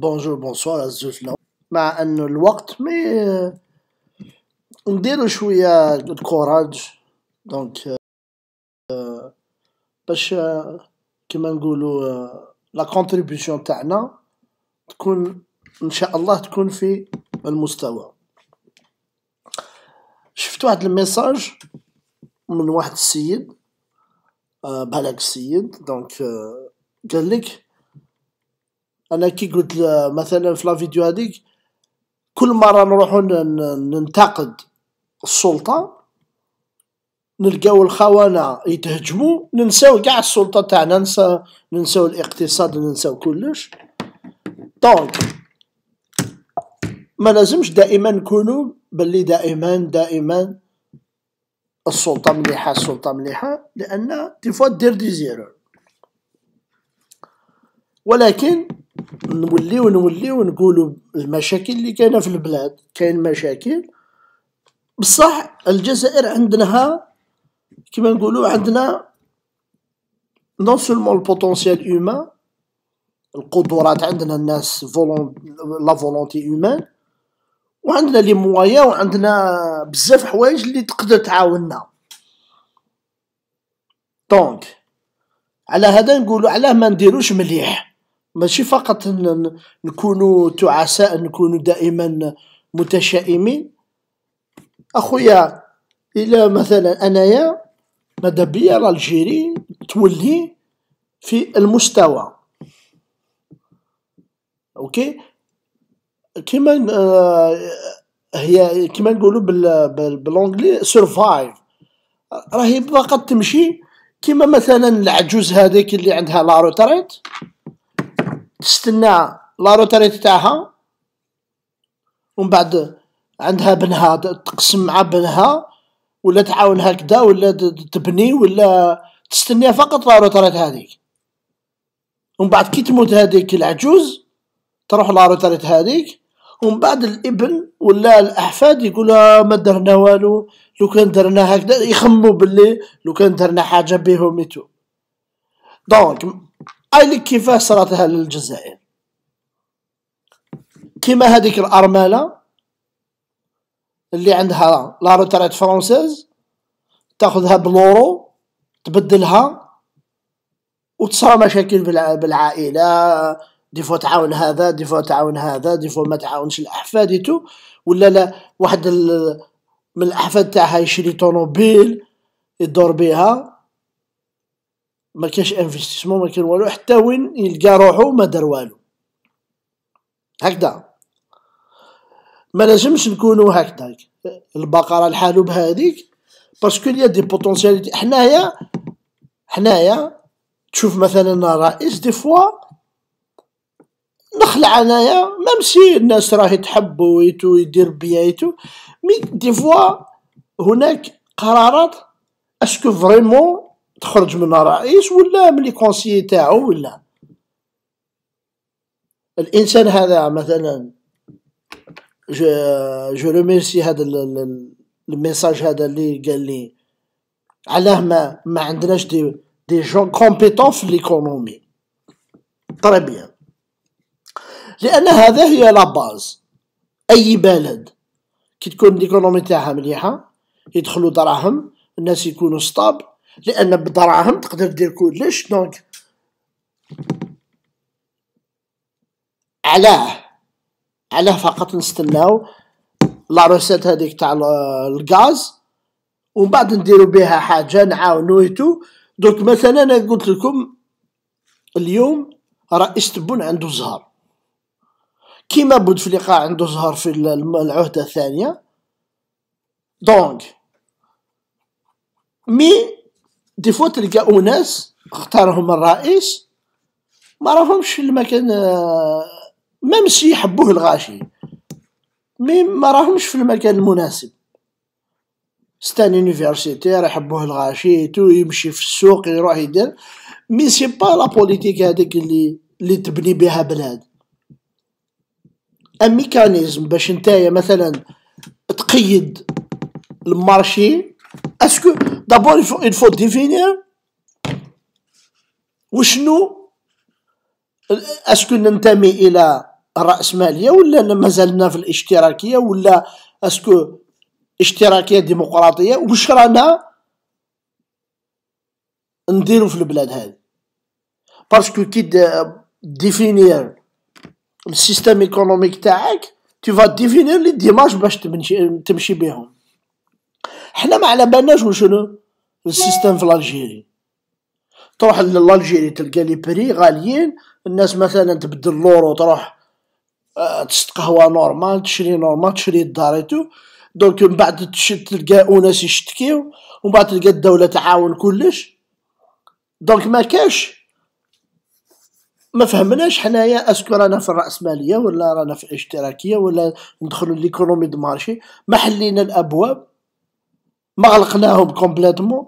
بونجور بونسوار الزوز مع انه الوقت مي نديرو شويه الكوراج دونك باش كيما نقولو لا كونتريبيسيون تاعنا تكون ان شاء الله تكون في المستوى شفت واحد الميساج من واحد السيد بالك السيد دونك قالك انا كي قلت مثلا في لا فيديو هذيك كل مره نروحو ننتقد السلطه نلقاو الخونه يتهجموا ننساو كاع السلطه تاعنا ننسى ننساو الاقتصاد ننساو كلش دونك ما لازمش دائما نكونوا باللي دائما دائما السلطه مليحه السلطه مليحه لان دي فوا دير دي زيرو ولكن نوليو نوليو نقولوا المشاكل اللي كاينه في البلاد كاين مشاكل بصح الجزائر عندناها كما نقولوا عندنا نون سولمون البوتونسيال هومان القدرات عندنا الناس فولون لا فولونتي هومان وعندنا لي موايا وعندنا بزاف حوايج اللي تقدر تعاوننا دونك على هذا نقولوا علاه ما نديروش مليح ماشي فقط نكونوا تعساء نكونوا دائما متشائمين اخويا الى مثلا انايا ماذا بيا الجيري تولي في المستوى اوكي كيما آه، هي كيما نقولوا بالانجلي سرفايف راهي فقط تمشي كيما مثلا العجوز هذيك اللي عندها لاروتريت تستنى لا روتاري تاعها ومن بعد عندها بنها تقسم مع بنها ولا تعاون هكذا ولا تبني ولا تستنى فقط لا روتاري هذيك ومن بعد كي تموت هذيك العجوز تروح لا روتاري هذيك ومن بعد الابن ولا الاحفاد يقولوا ما درنا والو لو كان درنا هكذا يخموا باللي لو كان درنا حاجه بهم ميتو دونك أي كيفاه صراتها للجزائر كيما هذيك الأرملة اللي عندها لا روتريت فرونسيز تاخذها بلورو تبدلها وتصرى مشاكل بالعائلة دي فوا تعاون هذا دي فوا تعاون هذا دي فوا ما تعاونش الأحفاد يتو ولا لا واحد من الأحفاد تاعها يشري طوموبيل يدور بها ما كاش انفستيسمون ما كان والو حتى وين يلقى روحو ما دار والو هكذا ما لازمش نكونوا هكذا البقره لحالو بهذيك باسكو ليا دي بوتونسياليتي حنايا حنايا تشوف مثلا رئيس دي فوا نخلع انايا ميم سي الناس راهي تحبو ويتو يدير بيايتو مي دي فوا هناك قرارات اسكو فريمون تخرج من رئيس ولا من الكونسيي تاعو ولا الانسان هذا مثلا جو ريميرسي هذا الميساج هذا اللي قال لي علاه ما ما عندناش دي دي جون كومبيتون في ليكونومي طري بيان لان هذا هي لا باز اي بلد كي تكون ليكونومي تاعها مليحه يدخلوا دراهم الناس يكونوا ستابل لان بدراهم تقدر دير كلش دونك علاه علاه فقط نستناو لا روسيت هذيك تاع الغاز ومن بعد نديرو بها حاجه نعاونو ايتو دونك مثلا انا قلت لكم اليوم راه استبون عنده زهر كيما بوتفليقه عنده زهر في العهده الثانيه دونك مي ديفو تلقى اناس اختارهم الرئيس ما راهمش المكان آه، ما مشي يحبوه الغاشي مي ما راهمش في المكان المناسب ستان يونيفرسيتير يحبوه الغاشي تو يمشي في السوق يروح يدير مي سي با لا بوليتيك هذيك اللي اللي تبني بها بلاد الميكانيزم باش نتايا مثلا تقيد المارشي اسكو ce que d'abord il faut, définir وشنو اسكو ننتمي الى الراسماليه ولا مازلنا في الاشتراكيه ولا اسكو اشتراكيه ديمقراطيه وش رانا نديرو في البلاد هذه باسكو كي ديفينير السيستم ايكونوميك تاعك تي فا ديفينير لي ديماج باش تمشي تمشي بهم حنا ما على بالناش وشنو السيستم في الجيري تروح لالجيري تلقى لي بري غاليين الناس مثلا تبدل لورو تروح آه، تشد قهوه نورمال تشري نورمال تشري الداريتو دونك من بعد تشد تلقى اناس يشتكيو ومن بعد تلقى الدوله تعاون كلش دونك ما كاش ما فهمناش حنايا اسكو رانا في الراسماليه ولا رانا في الاشتراكيه ولا ندخلوا ليكونومي دو مارشي ما حلينا الابواب ما غلقناهم كومبليتمون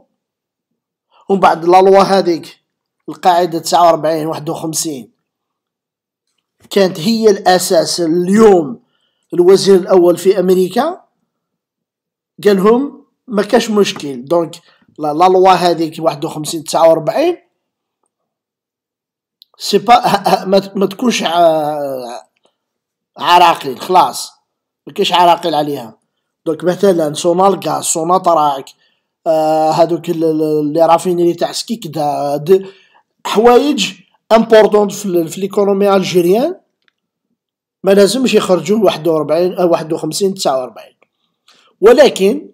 ومن بعد لا لوا هذيك القاعده 49 51 كانت هي الاساس اليوم الوزير الاول في امريكا قال لهم ما كاش مشكل دونك لا لوا هذيك 51 49 سي با ما تكونش عراقيل خلاص ما كاش عراقيل عليها دونك مثلا سونا الكاز سونا طراك آه هادوك اللي رافينيري تاع سكيك كدا حوايج امبورطون في ليكونومي الجيريان ما لازمش يخرجوا 41 او 51 49 ولكن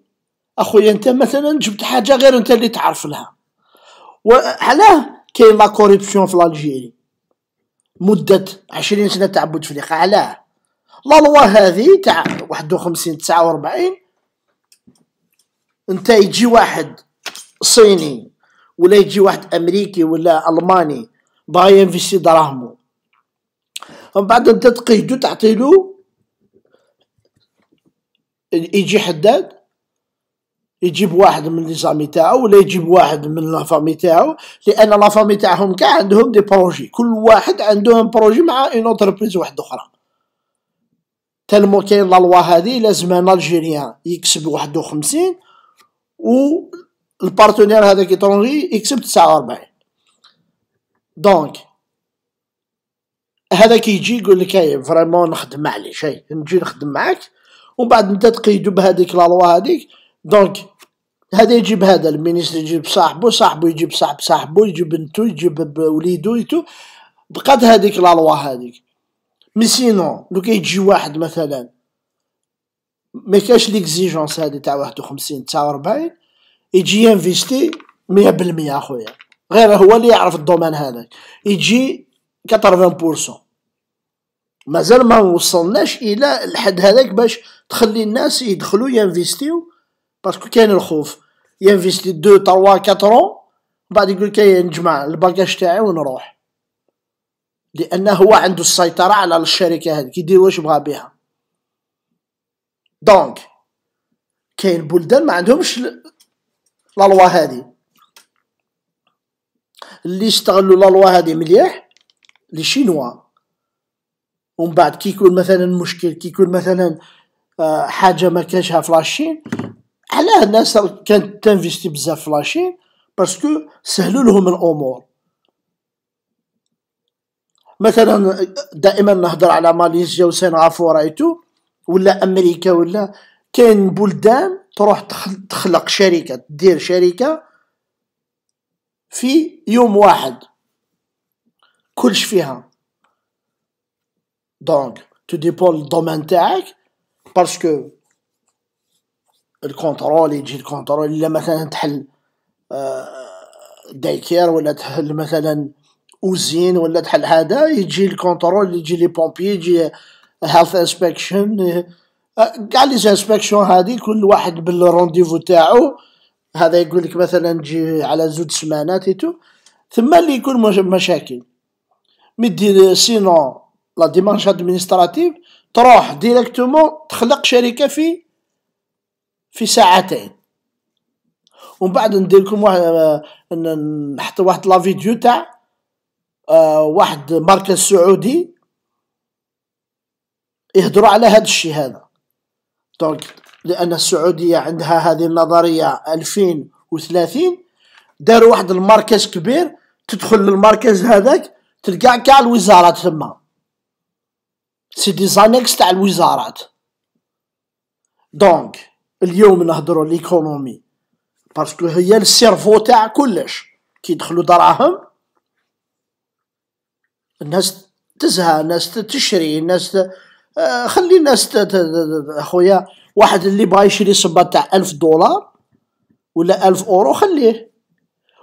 اخويا انت مثلا جبت حاجه غير انت اللي تعرف لها وعلاه كاين لا كوربسيون في الجيري مده 20 سنه تعبد في علاه لا لوا هذه تاع 51 49 انت يجي واحد صيني ولا يجي واحد امريكي ولا الماني باغي ينفيسي دراهمو ومن بعد انت تقيدو تعطيلو يجي حداد يجيب واحد من لي زامي تاعو ولا يجيب واحد من لا فامي تاعو لان لا فامي تاعهم كاع عندهم دي بروجي كل واحد عندهم بروجي مع اون اونتربريز واحد اخرى تالمو كاين لا هادي لازم ان الجيريان يكسب واحد خمسين و البارتنير هذاك ايطونجي يكسب تسعة ربعين دونك هذا كيجي يقول لك اي فريمون نخدم عليه إيه، شي نجي نخدم معاك ومن بعد نبدا تقيدو بهذيك لا لوا هذيك دونك هذا يجيب هذا المينيستر يجيب صاحبو صاحبو يجيب صاحب صاحبو يجيب بنتو يجيب وليدو يتو بقات هذيك لا لوا هذيك مي سينو لو كيجي واحد مثلا ما كاش ليكزيجونس هادي تاع 51 49 يجي ينفيستي 100% اخويا غير هو اللي يعرف الدومين هذاك يجي 80% مازال ما وصلناش الى الحد هذاك باش تخلي الناس يدخلوا ينفيستيو باسكو كاين الخوف ينفيستي 2 3 4 بعد يقول كاين نجمع الباكاج تاعي ونروح لانه هو عنده السيطره على الشركه هذه كيدير واش بغا بها دونك كاين بلدان ما عندهمش لا لوا هذه اللي يستغلوا لا لوا هذه مليح لي شينوا ومن بعد كي يكون مثلا مشكل كي يكون مثلا آه، حاجه ما كانشها فلاشين علاه الناس كانت تنفيستي بزاف فلاشين باسكو سهلوا لهم الامور مثلا دائما نهضر على ماليزيا وسنغافوره ايتو ولا امريكا ولا كاين بلدان تروح تخلق شركه تدير شركه في يوم واحد كلش فيها دونك تو ديبون الدومين تاعك باسكو الكونترول يجي الكونترول الا مثلا تحل دايكير آه، ولا تحل مثلا اوزين ولا بحال هذا يجي الكونترول يجي لي بومبي يجي هيلث انسبكشن كاع لي انسبكشن هادي كل واحد بالرونديفو تاعو هذا يقول لك مثلا تجي على زوج سمانات ايتو ثم اللي يكون مشاكل مدي سينو سينون لا ديمارش ادمنستراتيف تروح ديريكتومون تخلق شركه في في ساعتين ومن بعد ندير لكم واحد نحط واحد لا فيديو تاع آه، واحد مركز سعودي يهضروا على هذا الشيء هذا دونك لان السعوديه عندها هذه النظريه 2030 داروا واحد المركز كبير تدخل للمركز هذاك تلقى كاع الوزارات تما سي دي زانكس تاع الوزارات دونك اليوم نهضروا ليكونومي باسكو هي السيرفو تاع كلش يدخلوا دراهم الناس تزهى الناس تشري الناس ت... آه، خلي الناس ت... ت... اخويا واحد اللي بغى يشري صباط تاع ألف دولار ولا ألف اورو خليه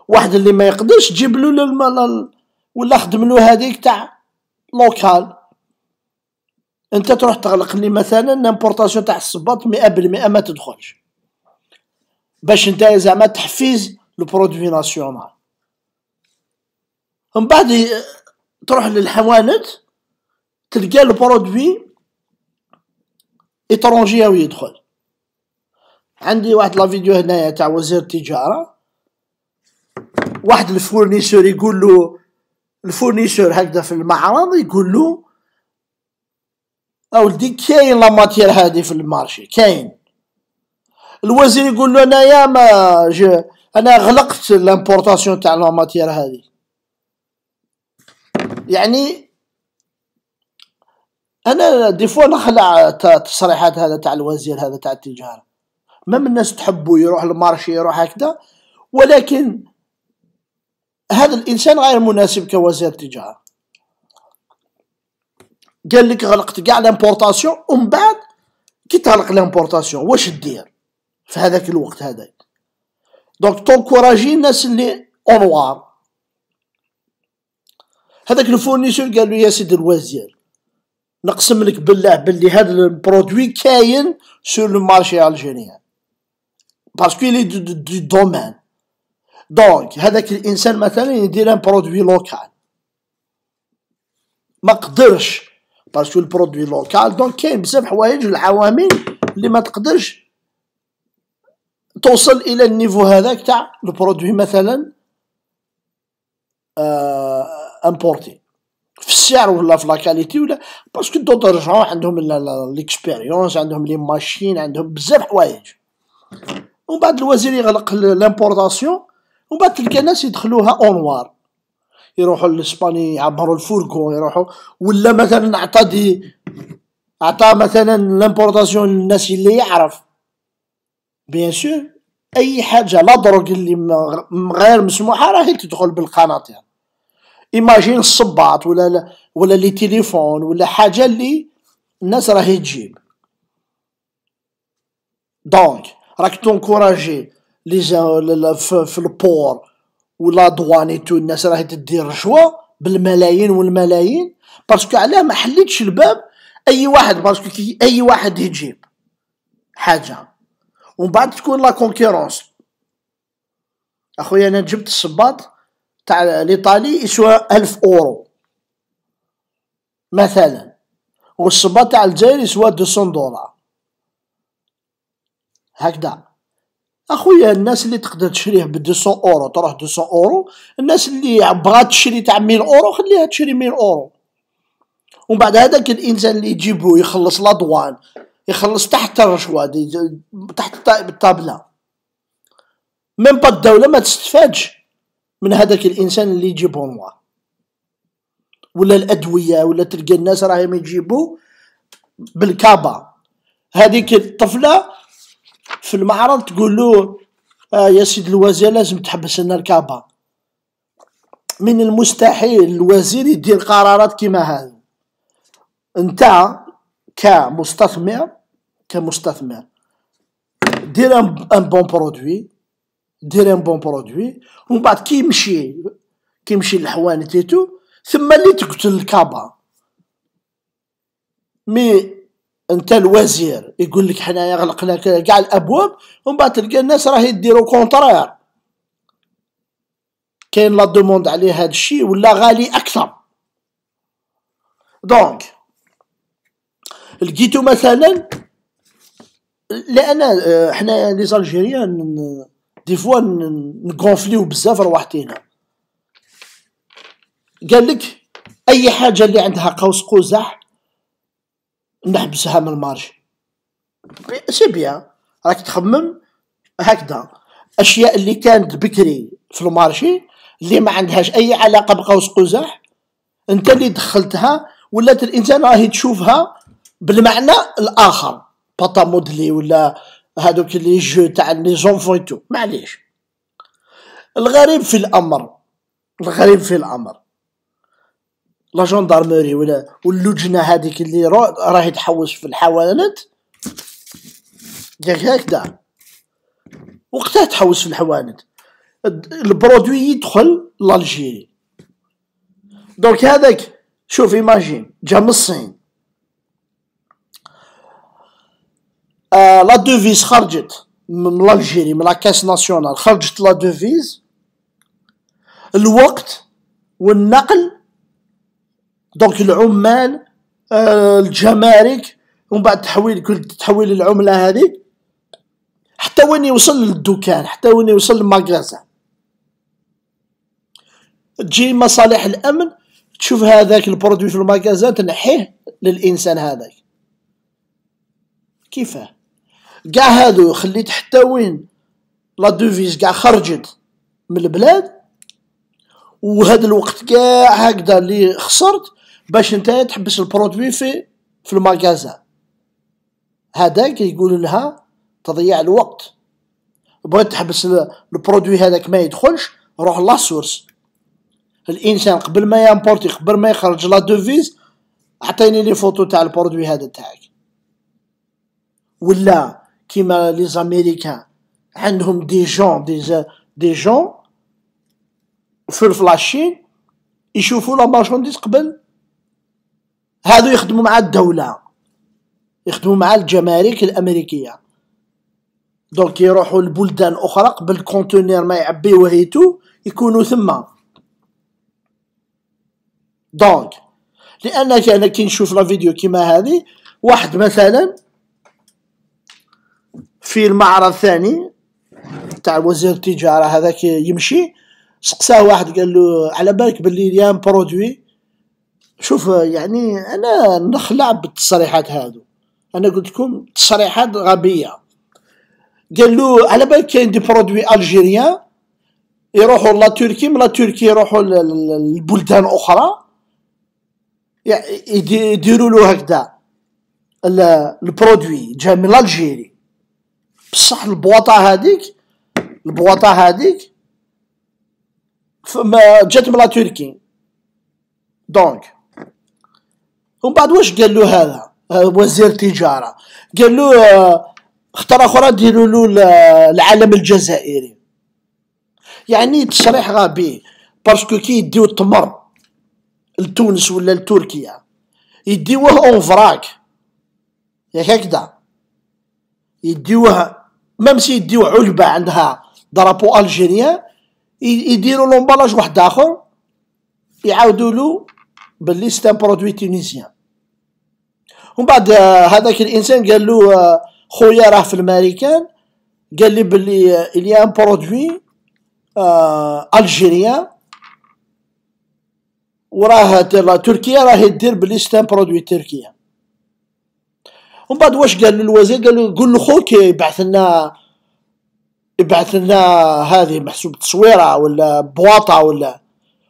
واحد اللي ما يقدرش جيب له للمال ولا خدم له هذيك تاع لوكال انت تروح تغلق لي مثلا لامبورطاسيون تاع الصباط 100% ما تدخلش باش انت زعما تحفيز لو برودوي ناسيونال من بعد تروح للحوانت تلقى البرودوي او يدخل عندي واحد لا فيديو هنايا تاع وزير التجارة واحد الفورنيسور يقول له الفورنيسور هكذا في المعرض يقول له اولدي كاين لا ماتير هادي في المارشي كاين الوزير يقول له انايا ما انا غلقت لامبورطاسيون تاع لا ماتير هادي يعني انا دي فوا نخلع تصريحات هذا تاع الوزير هذا تاع التجاره ما من الناس تحبوا يروح المارشي يروح هكذا ولكن هذا الانسان غير مناسب كوزير تجاره قال لك غلقت كاع لامبورطاسيون ومن بعد كي تغلق لامبورطاسيون واش دير في هذاك الوقت هذا دونك تونكوراجي الناس اللي اونوار هذاك الفورنيسور قال له يا سيدي الوزير نقسم لك بالله باللي هذا البرودوي كاين سور لو مارشي الجيريان باسكو لي دو دو, دومين دونك هذاك الانسان مثلا يدير ان برودوي لوكال ما قدرش باسكو البرودوي لوكال دونك كاين بزاف حوايج العوامل اللي ما تقدرش توصل الى النيفو هذاك تاع البرودوي مثلا آه امبورتي في السعر ولا في لاكاليتي ولا باسكو دو جون عندهم ليكسبيريونس عندهم لي ماشين عندهم بزاف حوايج ومن بعد الوزير يغلق لامبورطاسيون ومن بعد تلقى ناس يدخلوها اونوار يروحوا لاسباني يعبروا الفوركون يروحوا ولا مثلا اعطى دي اعطى مثلا لامبورطاسيون للناس اللي يعرف بيان سور اي حاجه لا دروك اللي غير مسموحه راهي تدخل بالقناطير ايماجين الصباط ولا ولا لي تليفون ولا حاجه اللي الناس راهي تجيب دونك راك تونكوراجي لي في البور ولا دواني تو الناس راهي تدير رشوه بالملايين والملايين باسكو علاه ما حليتش الباب اي واحد باسكو كي اي واحد يجيب حاجه ومن بعد تكون لا كونكيرونس اخويا انا جبت الصباط تاع الايطالي يسوى ألف اورو مثلا والصبا تاع الجزائر يسوى 200 دولار هكذا اخويا الناس اللي تقدر تشريه ب 200 اورو تروح 200 اورو الناس اللي بغات تشري تاع 100 اورو خليها تشري 100 اورو ومن بعد هذاك الانسان اللي يجيبوه يخلص لادوان يخلص تحت الرشوه تحت الطابله ميم با الدوله ما تستفادش من هذاك الانسان اللي يجيبو نوا ولا الادويه ولا تلقى الناس راهم يجيبوا بالكابا هذيك الطفله في المعرض تقول له آه يا سيد الوزير لازم تحبس لنا الكابا من المستحيل الوزير يدير قرارات كيما هذه انت كمستثمر كمستثمر دير ان بون برودوي دير ان بون برودوي ومن بعد كي يمشي كي يمشي للحوانت تيتو ثم اللي تقتل الكابا مي انت الوزير يقول لك حنايا غلقنا كاع الابواب ومن بعد تلقى الناس راهي يديروا كونترير كاين لا دوموند عليه هذا الشيء ولا غالي اكثر دونك لقيتو مثلا لان آه، حنايا لي زالجيريان دي فوا نكونفليو بزاف رواحتينا قال لك اي حاجه اللي عندها قوس قزح نحبسها من المارج سي بيان راك تخمم هكذا اشياء اللي كانت بكري في المارشي اللي ما عندهاش اي علاقه بقوس قزح انت اللي دخلتها ولات الانسان راهي تشوفها بالمعنى الاخر باتا مودلي ولا هذوك لي جو تاع لي زونفون تو معليش الغريب في الامر الغريب في الامر لا جندارمري ولا واللجنه هذيك اللي راهي تحوس في الحوانت ياك هكذا وقتها تحوس في الحوانت البرودوي يدخل لالجيري دونك هذاك شوف ايماجين جا من الصين لا دوفيز خرجت من لالجيري من لاكاس ناسيونال خرجت لا دوفيز الوقت والنقل دونك العمال الجمارك ومن بعد تحويل كل تحويل العمله هذه حتى وين يوصل للدكان حتى وين يوصل للمغازا تجي مصالح الامن تشوف هذاك البرودوي في المغازا تنحيه للانسان هذاك كيفاه كاع هادو خليت حتى وين لا دوفيز كاع خرجت من البلاد وهذا الوقت كاع هكذا اللي خسرت باش انت تحبس البرودوي في في الماغازا هذا كيقول لها تضيع الوقت بغيت تحبس البرودوي هذاك ما يدخلش روح لا سورس الانسان قبل ما يامبورتي قبل ما يخرج لا دوفيز عطيني لي فوتو تاع البرودوي هذا تاعك ولا كيما لي زاميريكان عندهم دي جون دي دي جون في فلاشين يشوفوا لا مارشونديز قبل هادو يخدموا مع الدوله يخدموا مع الجمارك الامريكيه دونك يروحوا لبلدان اخرى قبل الكونتينير ما يعبيوه هيتو يكونوا ثما دونك لانك انا كي نشوف لا فيديو كيما هذه واحد مثلا في المعرض ثاني تاع وزير التجاره هذاك يمشي سقساه واحد قال له على بالك باللي ليام برودوي شوف يعني انا نخلع بالتصريحات هادو انا قلت لكم تصريحات غبيه قال له على بالك كاين دي برودوي الجيريان يروحوا لا تركي من لا تركي يروحوا للبلدان اخرى يديروا له هكذا البرودوي جا من الجيري بصح البواطه هذيك البواطه هذيك جات من لا تركي دونك ومن بعد واش قال له هذا وزير التجاره قال له خطره آه، اخرى ديروا له آه، العالم الجزائري يعني تصريح غبي باسكو كي يديو التمر لتونس ولا لتركيا يديوه اون فراك ياك هكذا يديوه ميم سي يديو علبه عندها درابو الجيريان يديروا لومبالاج واحد اخر يعاودوا له باللي سيت ان برودوي تونيزيان ومن بعد آه، هذاك الانسان قال له آه، خويا راه في الماريكان قال لي باللي آه، الي ان برودوي الجيريان وراه تركيا راهي دير بلي سيت ان برودوي تركيا ومن بعد واش قال للوزير قال له قول له خوك يبعث لنا يبعث لنا هذه محسوب تصويره ولا بواطه ولا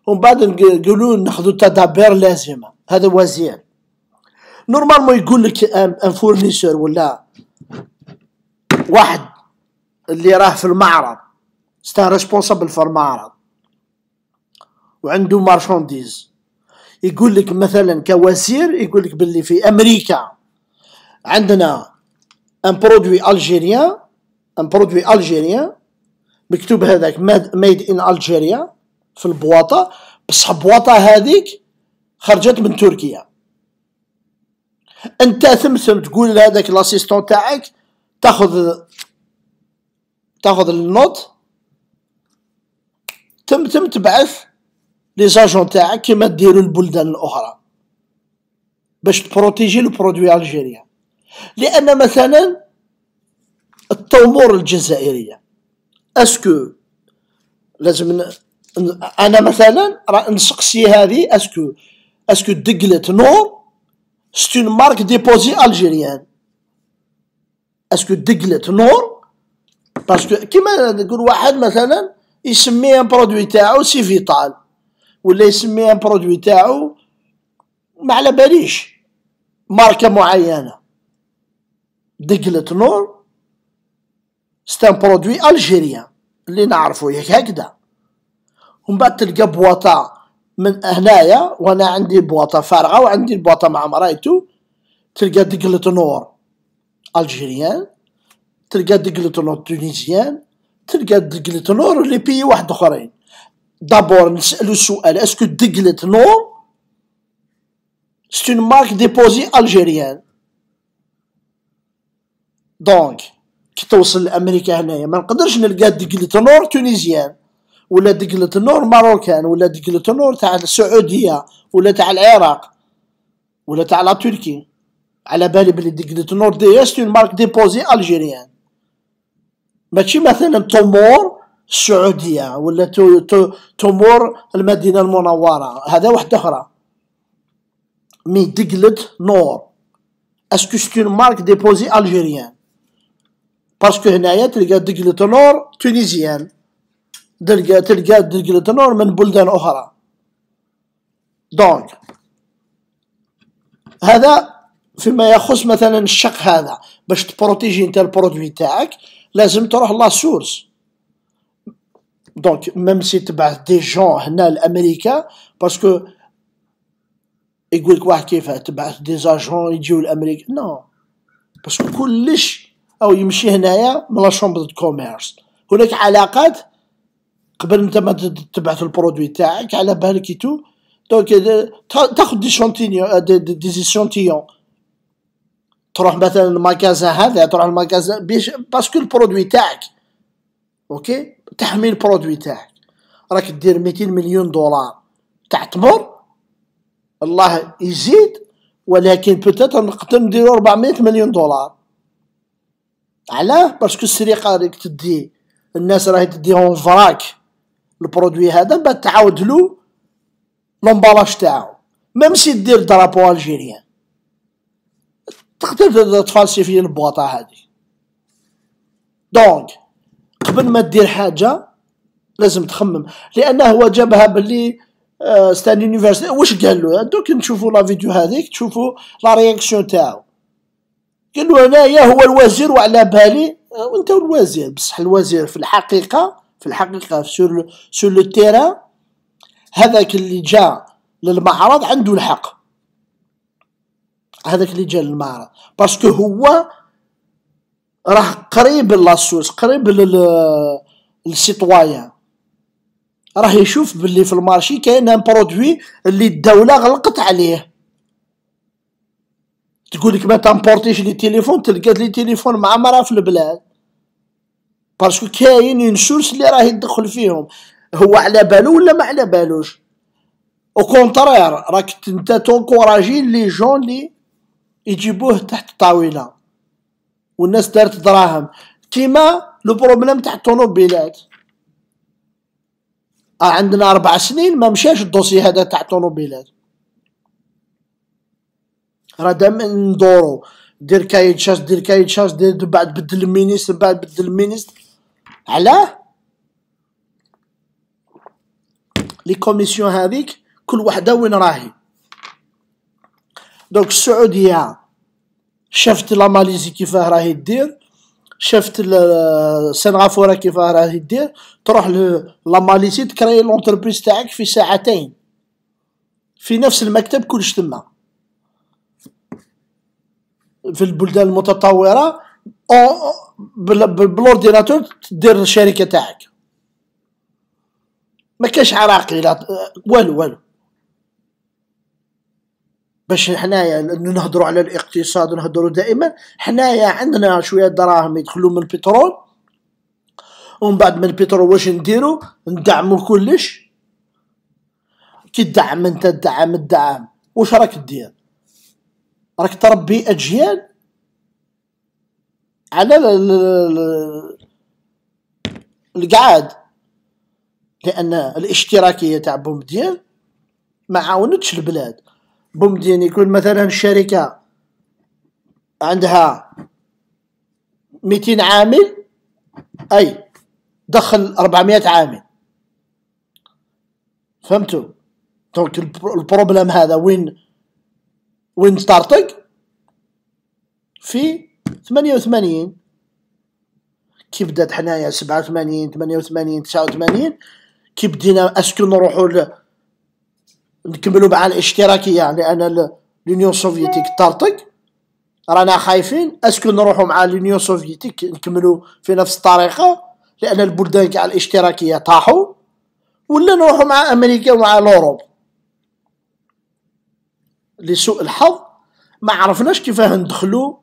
ومن بعد نقولوا ناخذوا التدابير اللازمه هذا وزير نورمالمون يقول لك ان فورنيسور ولا واحد اللي راه في المعرض ستا ريسبونسابل في المعرض وعنده مارشانديز يقول لك مثلا كوزير يقول لك باللي في امريكا عندنا ان برودوي الجيريان ان برودوي الجيريان مكتوب هذاك ميد ان الجيريا في البواطه بصح البواطه هذيك خرجت من تركيا انت ثمثم تقول لهذاك لاسيستون تاعك تاخذ تاخذ النوت تم تم تبعث لي زاجون تاعك كيما ديروا البلدان الاخرى باش تبروتيجي لو برودوي الجيريان لان مثلا التمور الجزائريه اسكو لازم انا مثلا راه نسقسي هذه اسكو اسكو دقلت نور ستون مارك ديبوزي الجيريان اسكو دقلت نور باسكو كيما نقول واحد مثلا يسمي ان برودوي تاعو سي فيتال ولا يسمي ان برودوي تاعو ما على باليش ماركه معينه دقلت نور ستان برودوي الجيريان اللي نعرفو ياك هكذا ومن بعد تلقى بواطا من هنايا وانا عندي بواطا فارغة وعندي بواطا مع مرايتو تلقى دقلة نور الجيريان تلقى دقلة نور تونيزيان تلقى دقلة نور لي بيي واحد اخرين دابور نسالو السؤال اسكو دقلة نور سي مارك ديبوزي الجيريان دونك كي توصل لامريكا هنايا ما نقدرش نلقى دقلة نور تونيزيان ولا دقلة نور ماروكان ولا دقلة نور تاع السعوديه ولا تاع العراق ولا تاع لا تركي على بالي بلي دقلة نور دي اس اون مارك ديبوزي الجيريان ماشي مثلا تومور السعوديه ولا تو تومور المدينه المنوره هذا واحد اخرى مي دقلة نور اسكو سي اون مارك ديبوزي الجيريان باسكو هنايا تلقى ديكلوتونور تونيزيان تلقى تلقى ديكلوتونور من بلدان اخرى دونك هذا فيما يخص مثلا الشق هذا باش تبروتيجي انت البرودوي تاعك لازم تروح لا سورس دونك ميم سي تبعث دي جون هنا لامريكا باسكو يقولك واحد كيفاه تبعث دي زاجون يجيو لامريكا نو باسكو كلش او يمشي هنايا من لا دو كوميرس هناك علاقات قبل انت ما تبعث البرودوي تاعك على بالك تو دونك تاخذ دي شونتينيون دي, شونتيون تروح مثلا الماكازا هذا تروح الماكازا باسكو البرودوي تاعك اوكي تحمي البرودوي تاعك راك دير 200 مليون دولار تاع تمر الله يزيد ولكن بوتيتر نقدر نديرو 400 مليون دولار علاه باسكو السرقه راك تدي الناس راهي تدي اون فراك البرودوي هذا من بعد تعاود له لومبالاج تاعو ميم سي دير درابو الجيريان تقدر تفالسيفي البواطه هذه دونك قبل ما دير حاجه لازم تخمم لانه هو جابها باللي ستان آه، يونيفرسيتي واش قال له دوك نشوفوا لا فيديو هذيك تشوفوا لا رياكسيون تاعو قال له انايا هو الوزير وعلى بالي آه، وانت الوزير بصح الوزير في الحقيقه في الحقيقه سور سور لو تيران هذاك اللي جا للمعرض عنده الحق هذاك اللي جا للمعرض باسكو هو راه قريب لاسوس قريب للسيطوايان راه يشوف باللي في المارشي كاين ان برودوي اللي الدوله غلقت عليه تقول لك ما تامبورتيش لي تيليفون تلقى لي تيليفون معمره في البلاد باسكو كاين اون اللي راه يدخل فيهم هو على بالو ولا ما على بالوش او كونترير راك انت تونكوراجي لي جون لي يجيبوه تحت الطاوله والناس دارت دراهم كيما لو بروبليم تاع الطوموبيلات آه، عندنا اربع سنين ما مشاش الدوسي هذا تاع الطوموبيلات راه دائما ندورو دير كاين شاش دير كاين شاش دير من بعد بدل المينيستر من بعد بدل المينيستر علاه لي كوميسيون هذيك كل وحده وين راهي دونك السعوديه شفت لا ماليزي كيفاه راهي دير شفت سنغافوره كيفاه راهي دير تروح لا ماليزي تكري لونتربريز تاعك في ساعتين في نفس المكتب كلش تما في البلدان المتطوره بالاورديناتور دير الشركه تاعك ما كاش عراقي لا والو والو باش حنايا نهضروا على الاقتصاد نهضروا دائما حنايا عندنا شويه دراهم يدخلوا من البترول ومن بعد من البترول واش نديرو ندعمو كلش كي تدعم انت تدعم تدعم واش راك دير راك تربي اجيال على القعاد لان الاشتراكيه تاع بومدين ما عاونتش البلاد بومدين يكون مثلا الشركه عندها 200 عامل اي دخل 400 عامل فهمتوا دونك البروبليم هذا وين وين ستارتك في 88 كي بدات حنايا 87 88 89 كي بدينا اسكو نروحوا ل... نكملوا مع الاشتراكيه لان لونيون سوفيتيك طارتك رانا خايفين اسكو نروحوا مع لونيون سوفيتيك نكملوا في نفس الطريقه لان البلدان كاع الاشتراكيه طاحوا ولا نروحوا مع امريكا ومع لوروب لسوء الحظ ما عرفناش كيفاه ندخلو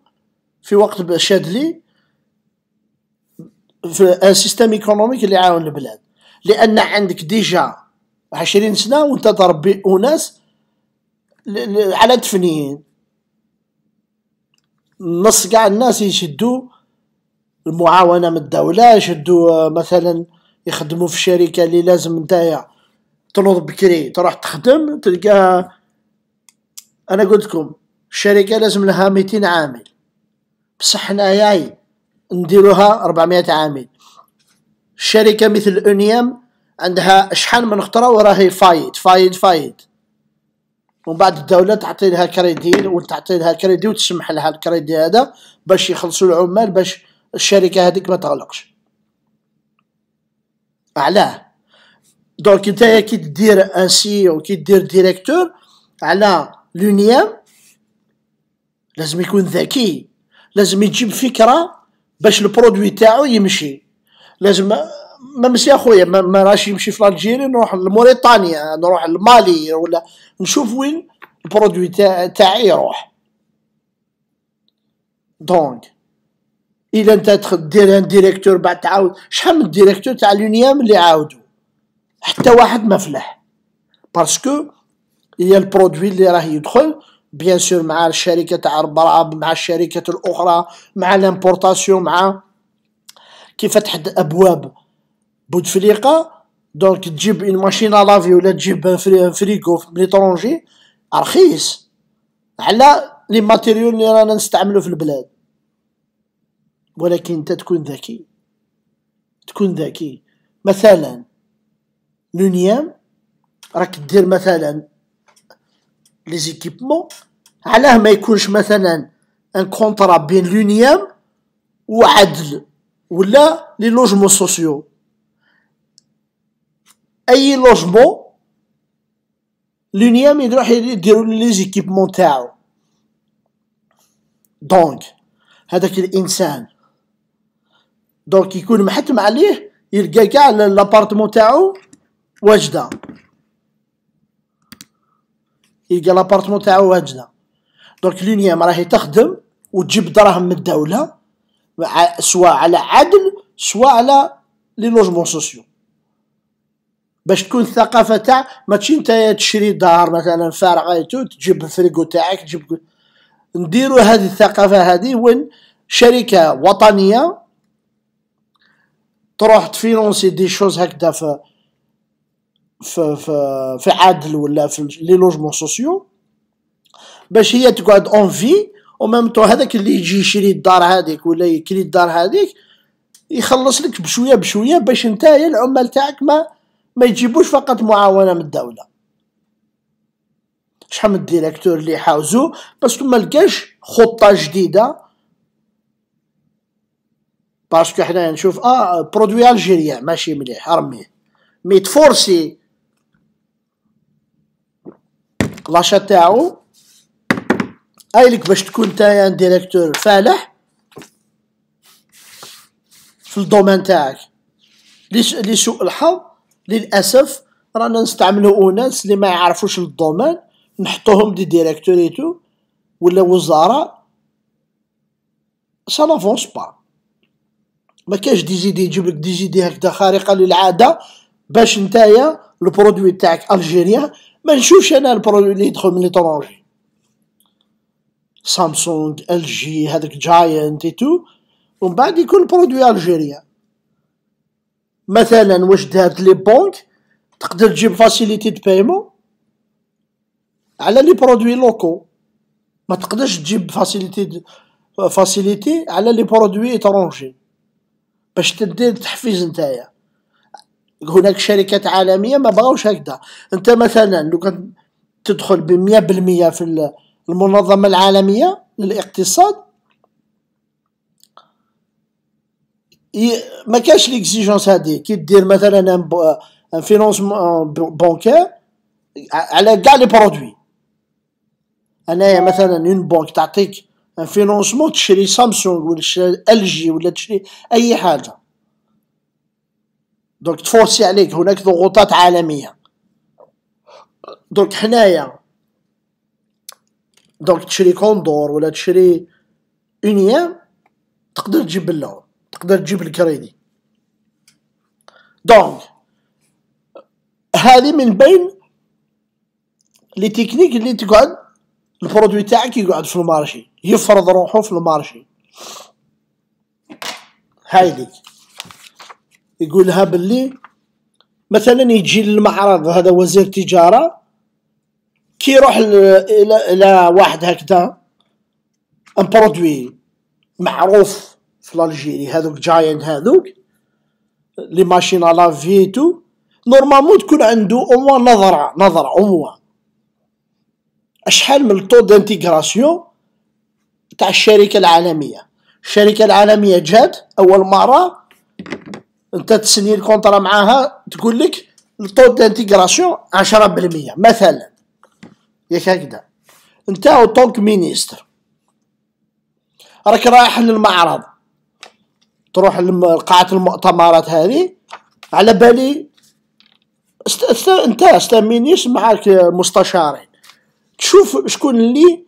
في وقت شادلي في ان سيستيم ايكونوميك اللي يعاون البلاد لان عندك ديجا عشرين سنه وانت تربي اناس على دفنيين نص كاع الناس يشدوا المعاونه من الدوله يشدوا آه، مثلا يخدموا في شركه اللي لازم نتايا تنوض بكري تروح تخدم تلقى انا قلت لكم الشركه لازم لها 200 عامل بصح حنايا نديروها 400 عامل الشركه مثل اونيام عندها شحال من خطره وراهي فايد فايد فايد ومن بعد الدولة تعطي لها كريدي وتعطي لها كريدي وتسمح لها الكريدي هذا باش يخلصوا العمال باش الشركة هذيك ما تغلقش علاه دونك نتايا كي دير ان سي او كي دير ديريكتور على لونيام لازم يكون ذكي لازم يجيب فكره باش البرودوي تاعو يمشي لازم ما مسي اخويا ما, راش يمشي في الجيري نروح لموريتانيا نروح لمالي ولا نشوف وين البرودوي تاعي يروح دونك الى انت دير ان ديريكتور بعد تعاود شحال من ديريكتور تاع لونيام اللي عاودوا حتى واحد ما فلح باسكو هي البرودوي اللي راه يدخل بيان سور مع الشركه تاع البراب مع الشركات الاخرى مع لامبورطاسيون مع كيف تحد ابواب بوتفليقه دونك تجيب اون ماشين لافي ولا تجيب فريكو من ليترونجي رخيص على لي ماتيريو اللي رانا نستعملو في البلاد ولكن انت تكون ذكي تكون ذكي مثلا لونيام راك دير مثلا لي زيكيبمون علاه ما يكونش مثلا ان كونطرا بين لونيام وعدل ولا لي لوجمون سوسيو اي لوجمون لونيام يروح يديرو لي زيكيبمون تاعو دونك هذاك الانسان دونك يكون محتم عليه يلقى كاع لابارتمون تاعو واجده يلقى لابارتمون تاعو واجده دونك لينيام راهي تخدم وتجيب دراهم من الدوله سواء على عدل سواء على لي لوجمون سوسيو باش تكون الثقافه تاع ماشي انت تشري دار مثلا فارغه تجيب الفريقو تاعك تجيب نديرو هذه الثقافه هذه وين شركه وطنيه تروح تفينونسي دي شوز هكذا في في في في عدل ولا في لي لوجمون سوسيو باش هي تقعد اون في وميم تو هذاك اللي يجي يشري الدار هذيك ولا يكري الدار هذيك يخلص لك بشويه بشويه باش نتايا العمال تاعك ما ما يجيبوش فقط معاونه من الدوله شحال من الديريكتور اللي حاوزو باسكو ما لقاش خطه جديده باسكو حنايا نشوف اه برودوي الجيريان ماشي مليح ارميه مي تفورسي لاشا تاعو ايلك باش تكون نتايا ديريكتور فالح في الدومين تاعك لسوء الحظ للاسف رانا نستعملو اناس اللي ما يعرفوش الدومين نحطوهم دي ديريكتوريتو ولا وزراء سا نافونس با ما كاش دي زيدي يجيب لك دي زيدي هكذا خارقه للعاده باش نتايا البرودوي تاعك الجيريان ما نشوفش انا البرودوي اللي يدخل من ليترونجي سامسونج ال جي هذاك جاينت اي تو ومن بعد يكون برودوي الجيريا مثلا واش دارت لي بونك تقدر تجيب فاسيليتي دو بايمون على لي برودوي لوكو ما تقدرش تجيب فاسيليتي فاسيليتي على لي برودوي اترونجي باش تدير التحفيز نتايا هناك شركات عالميه ما بغاوش هكذا انت مثلا لو كان تدخل بمية بالمية في المنظمة العالمية للاقتصاد ما كاش ليكزيجونس هادي كي دير مثلا ان فينونس بونكير على كاع لي برودوي انايا مثلا اون بونك تعطيك ان فينونسمون تشري سامسونج ولا تشري جي ولا تشري اي حاجه دونك تفورسي عليك هناك ضغوطات عالميه دونك حنايا دونك تشري كوندور ولا تشري اونيام تقدر تجيب اللون تقدر تجيب الكريدي دونك هذه من بين لي تكنيك اللي تقعد البرودوي تاعك يقعد في المارشي يفرض روحه في المارشي هاي ليك يقولها باللي مثلا يجي للمعرض هذا وزير تجاره كي يروح الى الى واحد هكذا ان برودوي معروف في الجيري هذوك جاين هذوك لي ماشين على فيتو نورمالمون تكون عنده اوموا نظره نظره اوموا اشحال من الطو دانتيغراسيون تاع الشركه العالميه الشركه العالميه جات اول مره انت تسني الكونطرا معاها تقول لك الطو دانتيغراسيون 10% مثلا ياك هكذا انت طونك مينيستر راك رايح للمعرض تروح لقاعة المؤتمرات هذه على بالي است... است... انت مينيستر معاك مستشارين تشوف شكون اللي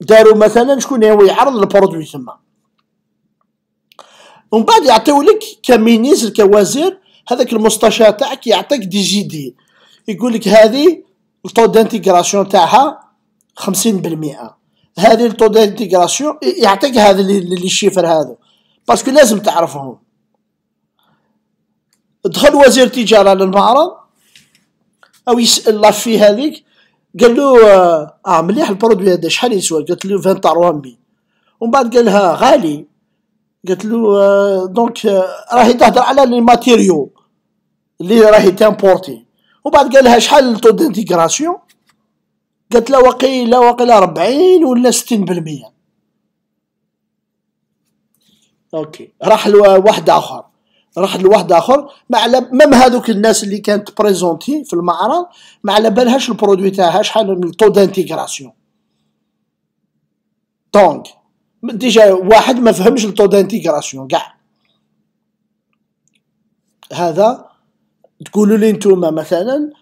داروا مثلا شكون هو يعرض البرودوي تما ومن بعد يعطيو لك كمينيز كوزير هذاك المستشار تاعك يعطيك دي دي يقول لك هذه الطو دانتيغراسيون تاعها 50% هذه الطو دانتيغراسيون يعطيك هذا لي شيفر هذا باسكو لازم تعرفهم دخل وزير التجاره للمعرض او يسال لافي في هذيك قال له آه،, اه مليح البرودوي هذا شحال يسوى قالت له 20 مي ومن بعد قال لها غالي قلت له دونك آه، آه، راهي تهدر على لي ماتيريو اللي راهي تامبورتي وبعد قال لها شحال طو دانتيغراسيون قالت له وقيله وقيله 40 ولا 60% اوكي راح لواحد اخر راح لواحد اخر ما على مام هذوك الناس اللي كانت بريزونتي في المعرض ما على بالهاش البرودوي تاعها شحال من طو دانتيغراسيون دونك ديجا واحد ما فهمش الطو دانتيغراسيون كاع هذا تقولوا لي نتوما مثلا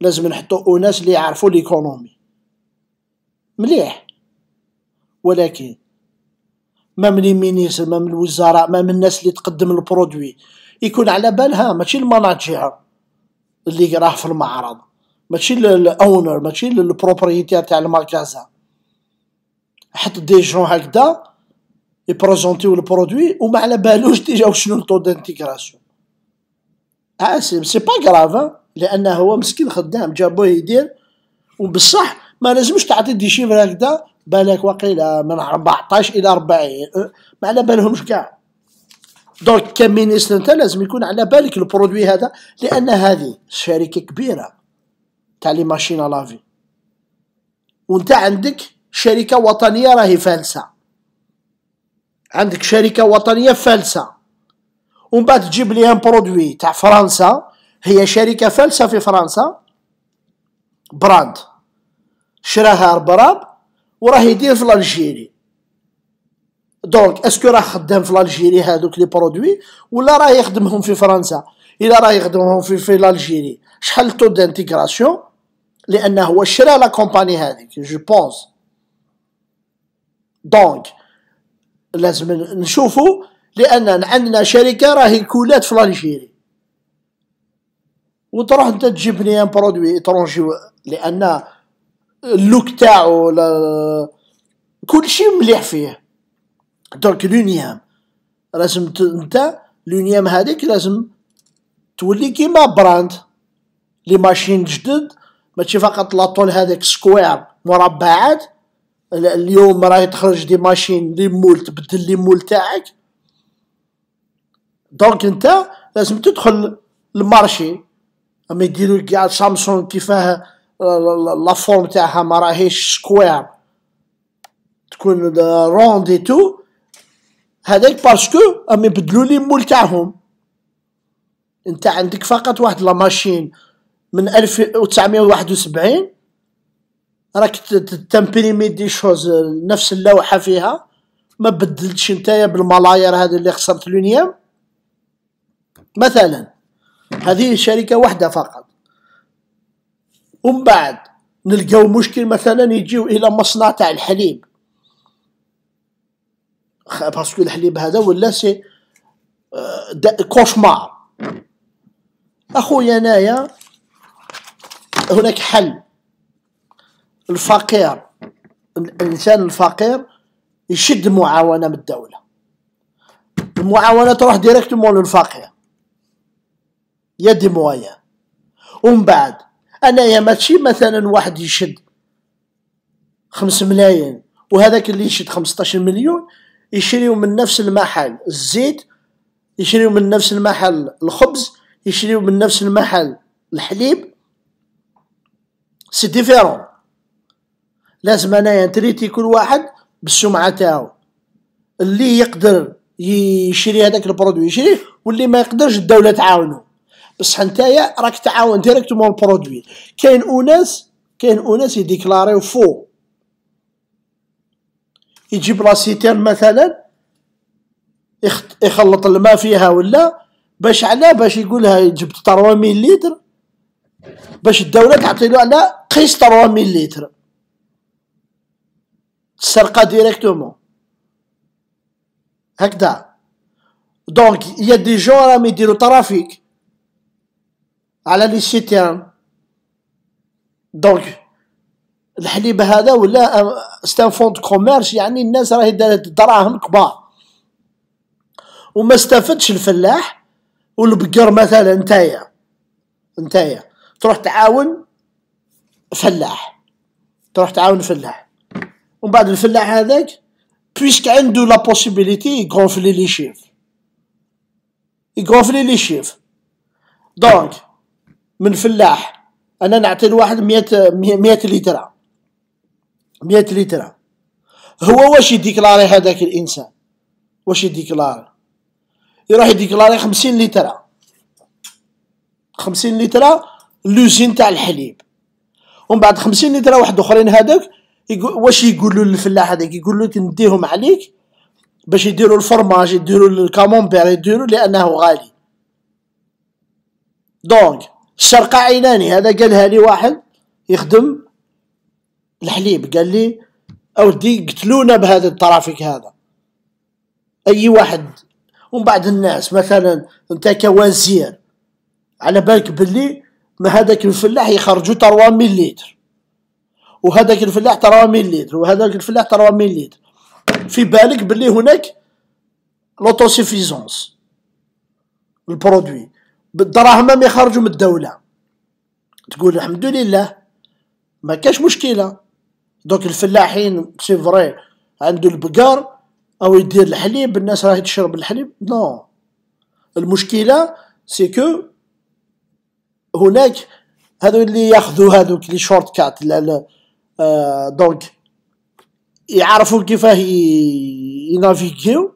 لازم نحطوا اناس اللي يعرفوا ليكونومي مليح ولكن ما من المينيسر ما من الوزراء ما من الناس اللي تقدم البرودوي يكون على بالها ماشي الماناجير اللي راه في المعرض ماشي الاونر ماشي البروبريتير تاع الماركازا حط دي جون هكذا يبريزونتيو البرودوي وما على بالوش ديجا شنو الطو دانتيغراسيون اسي آه، سي با كراف لانه هو مسكين خدام جابوه يدير وبصح ما لازمش تعطي دي شيفر هكذا بالك وقيله آه، من 14 الى 40 آه، ما على بالهمش كاع دونك كمينيستر انت لازم يكون على بالك البرودوي هذا لان هذه شركه كبيره تاع لي ماشين لافي وانت عندك شركة وطنية راهي فالسة عندك شركة وطنية فالسة ومن بعد تجيب لي ان برودوي تاع فرنسا هي شركة فالسة في فرنسا براند شراها ربراب وراه يدير في الجيري دونك اسكو راه خدام في الجيري هذوك لي برودوي ولا راه يخدمهم في فرنسا الا راه يخدمهم في في الجيري شحال التو دانتيغراسيون لانه هو شرا لا كومباني هذيك جو بونس دونك لازم نشوفوا لان عندنا شركه راهي كولات في الجيري وتروح انت تجيب لي ان برودوي اترونجي لان اللوك تاعو كل شيء مليح فيه دونك لونيام لازم انت لونيام هذيك لازم تولي كيما براند لي ماشين جدد ماشي فقط لاطول هذيك سكوير مربعات اليوم راهي تخرج دي ماشين لي مول تبدل لي مول تاعك دونك انت لازم تدخل المارشي اما يديروا كاع سامسونج كيفاه لا فورم تاعها ما راهيش سكوير تكون روندي تو هذاك باسكو اما يبدلوا لي مول تاعهم انت عندك فقط واحد لا ماشين من 1971 راك تمبريمي دي شوز نفس اللوحه فيها ما بدلتش نتايا بالملاير هذا اللي خسرت لونيام مثلا هذه شركه واحده فقط ومن بعد نلقاو مشكل مثلا يجيو الى مصنع تاع الحليب باسكو الحليب هذا ولا سي آه، كوشمار اخويا انايا هناك حل الفقير الانسان الفقير يشد معاونه من الدوله المعاونه تروح ديريكتومون للفقير دي مويا ومن بعد انايا ماشي مثلا واحد يشد خمس ملايين وهذاك اللي يشد 15 مليون يشريو من نفس المحل الزيت يشريو من نفس المحل الخبز يشريو من نفس المحل الحليب سي ديفيرون لازم انايا نتريتي كل واحد بالسمعه تاعو اللي يقدر يشري هذاك البرودوي يشريه واللي ما يقدرش الدوله تعاونه بصح نتايا راك تعاون ديريكتومون البرودوي كاين اناس كاين اناس يديكلاريو فو يجيب لاسيتير مثلا يخلط الماء فيها ولا باش على باش يقولها جبت 300 لتر باش الدوله تعطي له على قيس 300 لتر السرقه ديريكتومون هكذا دونك يا دي جون راهم يديرو ترافيك على لي سيتيان دونك الحليب هذا ولا ستان فوند كوميرش يعني الناس راهي دارت دراهم كبار وما استفدش الفلاح والبقر مثلا نتايا نتايا تروح تعاون فلاح تروح تعاون فلاح ومن بعد الفلاح هذاك بويسك عنده لا بوسيبيليتي يكونفلي لي شيف يكونفلي لي شيف دونك من فلاح انا نعطي الواحد 100 100 لتر 100 لتر هو واش يديكلاري هذاك الانسان واش يديكلاري يروح يديكلاري 50 لتر 50 لتر لوزين تاع الحليب ومن بعد 50 لتر واحد اخرين هذاك يقول واش يقول له للفلاح هذاك يقول له تنديهم عليك باش يديروا الفرماج يديروا الكامونبير يديروا لانه غالي دونك الشرقة عيناني هذا قالها لي واحد يخدم الحليب قال لي اودي قتلونا بهذا الترافيك هذا اي واحد ومن بعد الناس مثلا انت كوزير على بالك باللي ما هذاك الفلاح يخرجوا 3 مليلتر وهذاك الفلاح ترى 1000 لتر وهذاك الفلاح ترى 1000 لتر في بالك بلي هناك لوتوسيفيزونس البرودوي بالدراهم ما يخرجوا من الدوله تقول الحمد لله ما كاش مشكله دوك الفلاحين سي فري عنده البقر او يدير الحليب الناس راهي تشرب الحليب نو المشكله سي كو هناك هذو اللي ياخذوا هذوك لي شورت كات دونك euh, يعرفوا كيفاه ينافيكيو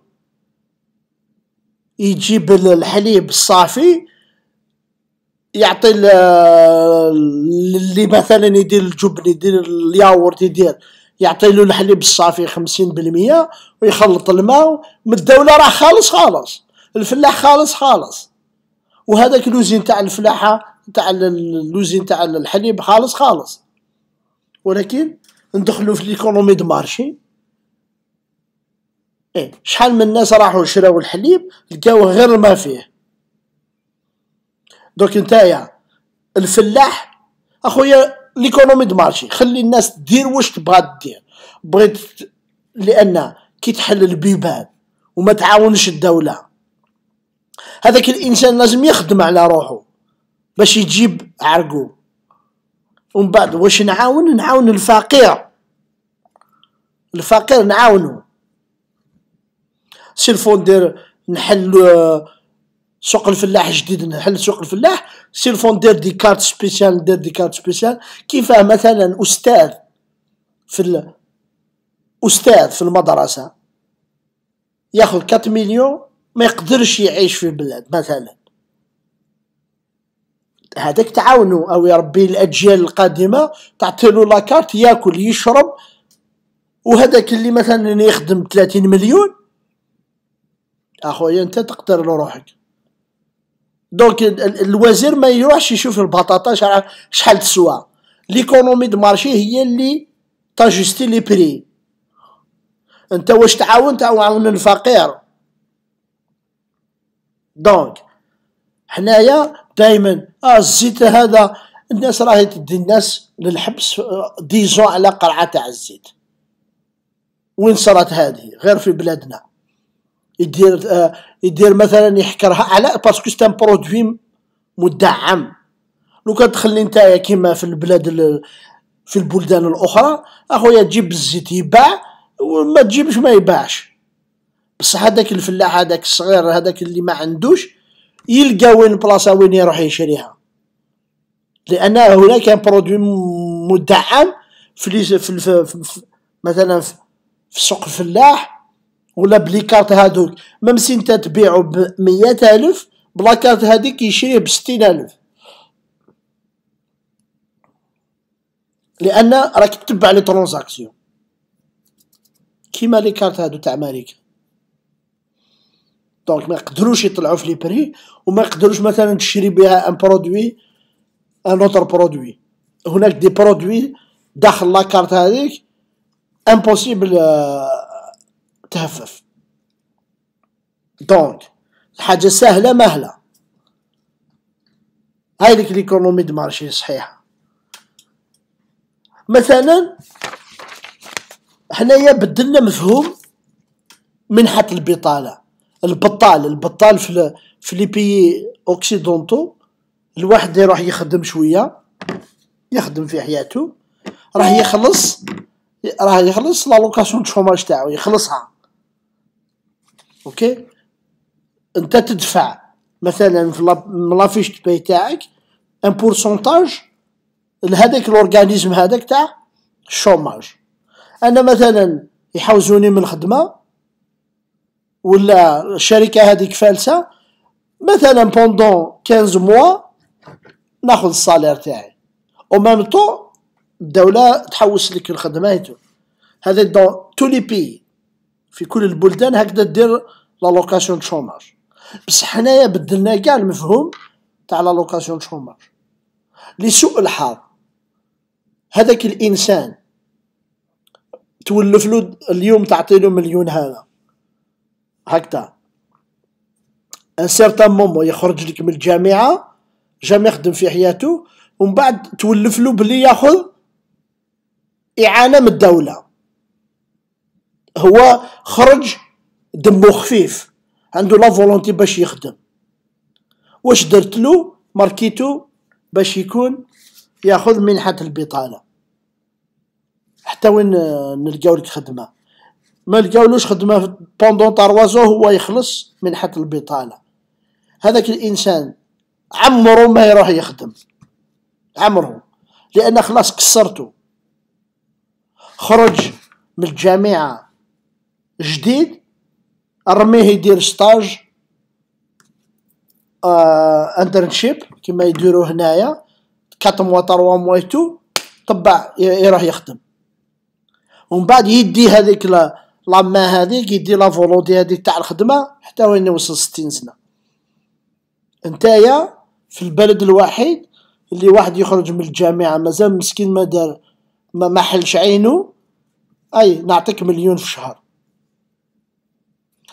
يجيب الحليب الصافي يعطي اللي مثلا يدير الجبن يدير الياورت يدير يعطي له الحليب الصافي خمسين بالمية ويخلط الماء من الدولة راه خالص خالص الفلاح خالص خالص وهذاك لوزين تاع الفلاحة تاع اللوزين تاع الحليب خالص خالص ولكن ندخلوا في ليكونومي دو مارشي إيه شحال من الناس راحوا شراو الحليب لقاوه غير ما فيه دوك نتايا الفلاح اخويا ليكونومي دو مارشي خلي الناس دير واش تبغى دير بغيت لان كي تحل البيبان وما تعاونش الدوله هذاك الانسان لازم يخدم على روحه باش يجيب عرقو ومن بعد واش نعاون نعاون الفقير الفقير نعاونو سي الفون دير نحل آه، سوق الفلاح جديد نحل سوق الفلاح سي الفون دير دي كارت سبيسيال ندير دي كارت سبيسيال كيفاه مثلا استاذ في ال... استاذ في المدرسه ياخذ 4 مليون ما يقدرش يعيش في البلاد مثلا هذاك تعاونوا او يربي الاجيال القادمه تعطي له لاكارت ياكل يشرب وهذاك اللي مثلا يخدم 30 مليون اخويا انت تقدر لروحك دونك الوزير ما يروحش يشوف البطاطا شحال تسوى ليكونومي دو مارشي هي اللي تاجستي لي بري انت واش تعاون تعاون الفقير دونك حنايا دائما اه الزيت هذا الناس راهي تدي الناس للحبس آه، ديزون على قرعه تاع الزيت وين صارت هذه غير في بلادنا يدير آه يدير مثلا يحكرها على باسكو سي ان برودوي مدعم لو كان تخلي نتايا كيما في البلاد في البلدان الاخرى اخويا تجيب الزيت يباع وما تجيبش ما يباعش بصح هذاك الفلاح هذاك الصغير هذاك اللي ما عندوش يلقى وين بلاصه وين يروح يشريها لان هناك برودوي مدعم في, في, في, في مثلا في, سوق الفلاح ولا بليكارت هادوك سي انت تبيعو ب ألف بلاكارت هاديك يشريه بستين ألف لان راك تتبع لي ترونزاكسيون كيما لي كارت هادو تاع ماريكا دونك ما يقدروش يطلعوا في لي بري وما يقدروش مثلا تشري بها ان برودوي ان اوتر برودوي هناك دي برودوي داخل لاكارت هذيك امبوسيبل تهفف دونك حاجه سهله مهله هاي ديك ليكونومي دو مارشي صحيحه مثلا حنايا بدلنا مفهوم منحة البطالة البطال البطال في في لي بيي اوكسيدونتو الواحد يروح يخدم شويه يخدم في حياته راح يخلص راه يخلص لا لوكاسيون شوماج تاعو يخلصها اوكي انت تدفع مثلا في لافيش باي تاعك ان بورسونتاج لهذاك الاورغانيزم هذاك تاع الشوماج انا مثلا يحوزوني من الخدمه ولا الشركه هذيك فالسه مثلا بوندون 15 موا ناخذ الصالير تاعي او ميم طو الدوله تحوس لك الخدمه هيتو هذا دون تو لي بي في كل البلدان هكذا دير لا لوكاسيون شوماج بصح حنايا بدلنا كاع المفهوم تاع لا لوكاسيون شوماج لسوء الحظ هذاك الانسان تولف له اليوم تعطي له مليون هذا هكذا ان سيرتان مومون يخرج لك من الجامعه جامي يخدم في حياته ومن بعد تولف له بلي ياخذ اعانه من الدوله هو خرج دمه خفيف عنده لا فولونتي باش يخدم واش درت له ماركيتو باش يكون ياخذ منحه البطاله حتى وين نلقاو لك خدمه ما لقاولوش خدمه بوندون طروازو هو يخلص من حد البطاله هذاك الانسان عمره ما يروح يخدم عمره لان خلاص كسرته خرج من الجامعه جديد رميه يدير ستاج آه انترنشيب كما يديروا هنايا 4 موا تروا موا تو طبع يروح يخدم ومن بعد يدي هذيك لاما هذه كيدي لا فولونتي هادي تاع الخدمه حتى وين يوصل 60 سنه نتايا في البلد الوحيد اللي واحد يخرج من الجامعه مازال مسكين ما دار ما محلش عينو اي نعطيك مليون في الشهر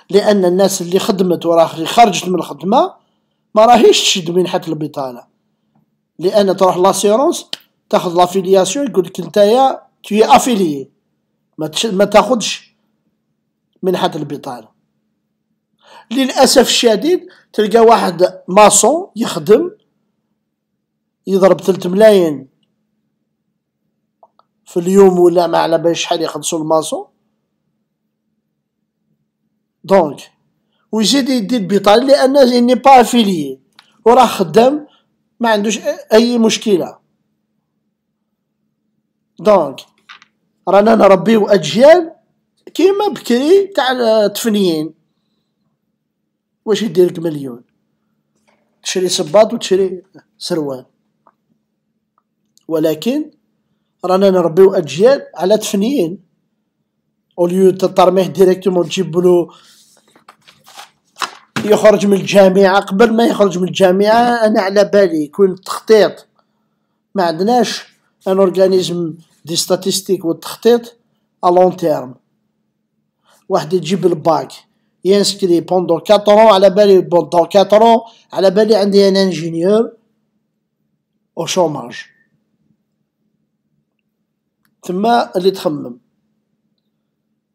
لان الناس اللي خدمت وراه خرجت من الخدمه ما راهيش تشد من حتى البطاله لان تروح لاسيرونس تاخذ لافيلياسيون يقول لك نتايا تي افيليي ما تاخذش من هذا البطالة للأسف الشديد تلقى واحد ماسون يخدم يضرب ثلاث ملايين في اليوم ولا ما على بالي شحال يخلصوا الماسون دونك ويزيد يدي البطالة لأن إني با افيليي وراه خدام ما عندوش أي مشكلة دونك رانا نربيو أجيال كيما بكري تاع التفنيين واش يديرلك مليون تشري صباط وتشري سروال ولكن رانا نربيو اجيال على تفنيين اوليو تطرميه ديريكتومون تجيبلو يخرج من الجامعة قبل ما يخرج من الجامعة أنا على بالي يكون التخطيط ما عندناش ان اورغانيزم دي ستاتيستيك والتخطيط ا لون تيرم واحد يجيب الباك ينسكري بوندو 4 على بالي بوندو 4 على بالي عندي ان انجينيور او شوماج ثم اللي تخمم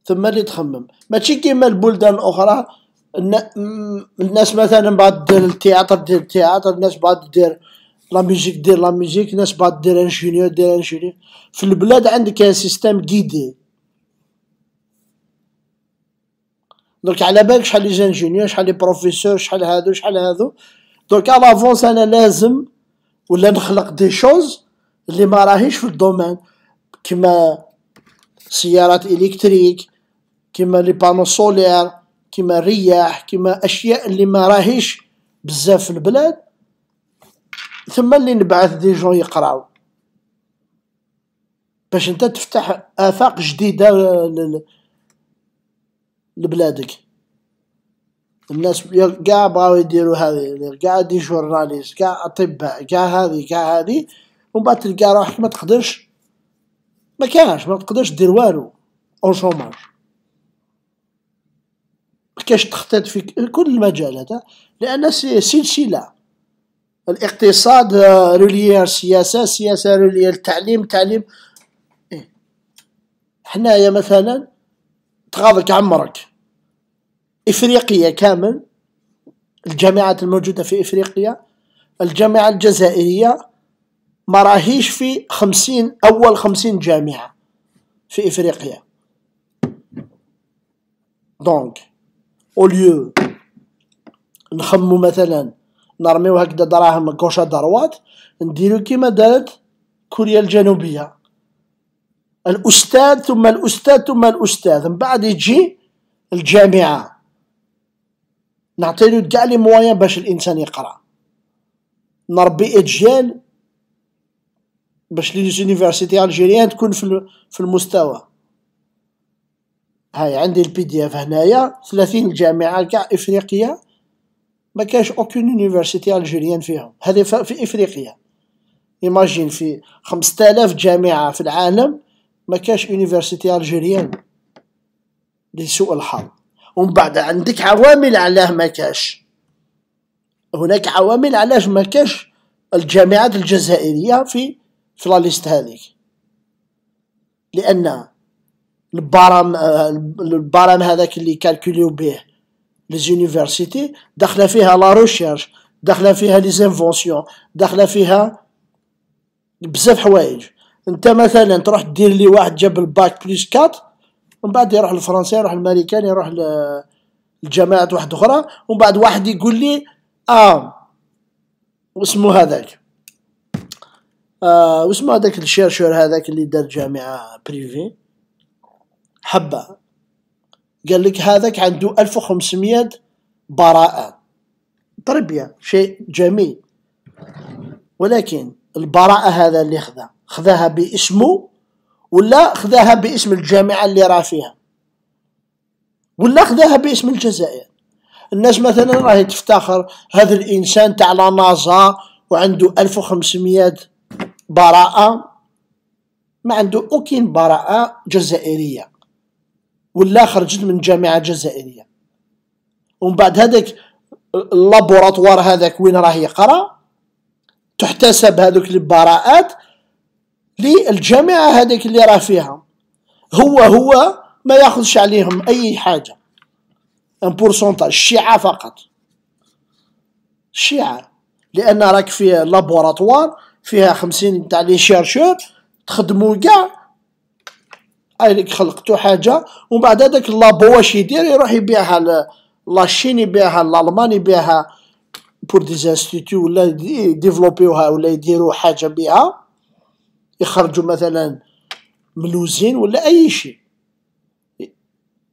ثم اللي تخمم ماشي كيما البلدان الاخرى الناس مثلا بعد دير التياتر دير التياتر الناس بعد دير لا ميوزيك دير لا ميوزيك الناس بعد دير انجينيور دير انجينيور في البلاد عندك سيستيم قيدي دونك على بالك شحال لي جانجينيور شحال لي بروفيسور شحال هادو شحال هادو دونك الافونس انا لازم ولا نخلق دي شوز اللي ما راهيش في الدومين كيما سيارات الكتريك كيما لي بانو سولير كيما الرياح كيما اشياء اللي ما راهيش بزاف في البلاد ثم اللي نبعث دي جون يقراو باش انت تفتح افاق جديده لبلادك الناس كاع بغاو يديروا هذه كاع دي جورناليست كاع اطباء كاع هذه كاع هذه ومن بعد تلقى روحك ما تقدرش ما كانش ما تقدرش دير والو اون شوماج ما كاش تخطيط في كل المجالات لان سلسله الاقتصاد رولي السياسه السياسه رولي التعليم التعليم إيه. حنايا مثلا تغاضك عمرك إفريقيا كامل الجامعات الموجودة في إفريقيا الجامعة الجزائرية ما راهيش في خمسين أول خمسين جامعة في إفريقيا دونك أوليو نخمو مثلا نرميو هكذا دراهم كوشا دروات نديرو كيما دارت كوريا الجنوبية الأستاذ ثم الأستاذ ثم الأستاذ من بعد يجي الجامعة نعطيلو كاع لي موايان باش الإنسان يقرأ نربي أجيال باش لي زونيفرسيتي الجيريان تكون في المستوى هاي عندي البي دي اف هنايا 30 جامعه كاع افريقيه ما كاش اوكين يونيفرسيتي الجيريان فيهم هذه في افريقيا ايماجين في 5000 جامعه في العالم ما كاش يونيفرسيتي الجيريان لسوء الحظ ومن بعد عندك عوامل علاه ما كاش هناك عوامل علاش ما كاش الجامعات الجزائريه في في لا ليست هذيك لان البرام البرام هذاك اللي كالكوليو به ليزونيفرسيتي داخله فيها لا ريشيرش داخله فيها لي زانفونسيون داخله فيها بزاف حوايج انت مثلا تروح دير لي واحد جاب الباك بليس 4 ومن بعد يروح الفرنسي يروح الامريكان يروح لجامعات واحد اخرى ومن بعد واحد يقول لي اه واسمو هذاك آه واسمو هذاك الشيرشور هذاك اللي دار جامعه بريفي حبه قال لك هذاك عنده 1500 براءه طربيه شيء جميل ولكن البراءه هذا اللي خذا خذاها باسمه ولا خذاها باسم الجامعه اللي راه فيها ولا خذاها باسم الجزائر الناس مثلا راهي تفتخر هذا الانسان تاع لا نازا وعنده 1500 براءه ما عنده اوكين براءه جزائريه ولا خرجت من جامعه جزائريه ومن بعد هذاك اللابوراتوار هذاك وين راه يقرا تحتسب هذوك البراءات للجامعه هذيك اللي راه فيها هو هو ما ياخذش عليهم اي حاجه ان بورسونتاج الشيعه فقط الشيعه لان راك في لابوراتوار فيها خمسين تاع لي شيرشور تخدمو كاع هايلك خلقتو حاجه ومن بعد هذاك اللابو واش يدير يروح يبيعها لاشين يبيعها لالمان يبيعها بور دي انستيتيو ولا يديفلوبيوها ولا يديروا حاجه بها يخرجوا مثلا ملوزين ولا اي شيء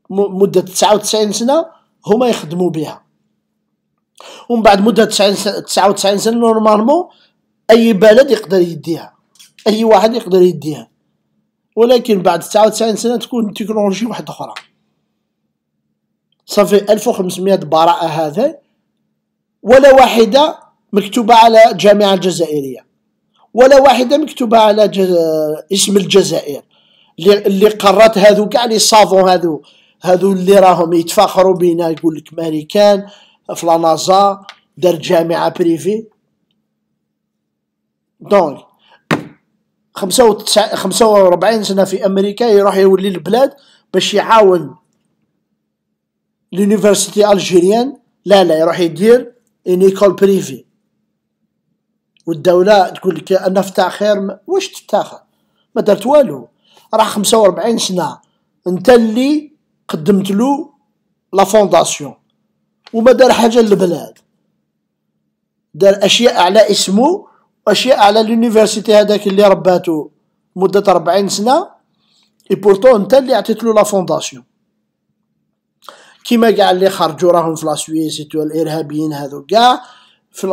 مده 99 سنه هما يخدموا بها ومن بعد مده 99 سنه نورمالمون اي بلد يقدر يديها اي واحد يقدر يديها ولكن بعد 99 سنه تكون تكنولوجي واحده اخرى صافي 1500 براءه هذا ولا واحدة مكتوبة على جامعة الجزائرية ولا واحدة مكتوبة على جز... اسم الجزائر اللي قرات هذو كاع لي صافو هذو هذو اللي راهم يتفاخروا بينا يقول لك ماريكان في لا دار جامعه بريفي دونك 45 سنه في امريكا يروح يولي البلاد باش يعاون لونيفرسيتي الجيريان لا لا يروح يدير اون ايكول بريفي والدولة تقول لك انا فتا خير واش تتاخر ما درت والو راه 45 سنة انت اللي قدمت له لا فونداسيون وما دار حاجة للبلاد دار اشياء على اسمه واشياء على لونيفرسيتي هذاك اللي رباتو مدة 40 سنة اي بورتو انت اللي عطيت له لا فونداسيون كيما كاع اللي خرجوا راهم في لاسويس الارهابيين هذو كاع في